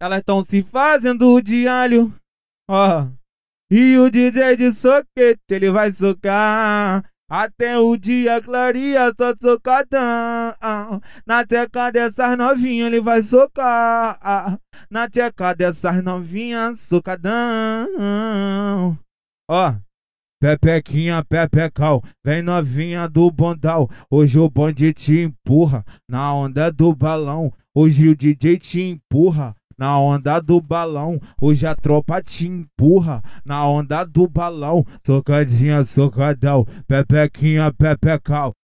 Elas estão se fazendo de alho, ó. E o DJ de soquete, ele vai socar. Até o dia claria, só tá socadão. Na teca dessas novinhas ele vai socar. Na teca dessas novinhas, socadão. Ó, Pepequinha, Pepecal, vem novinha do bondal. Hoje o bonde te empurra na onda do balão. Hoje o DJ te empurra na onda do balão. Hoje a tropa te empurra na onda do balão. Socadinha, socadão, pepequinha, pepecal.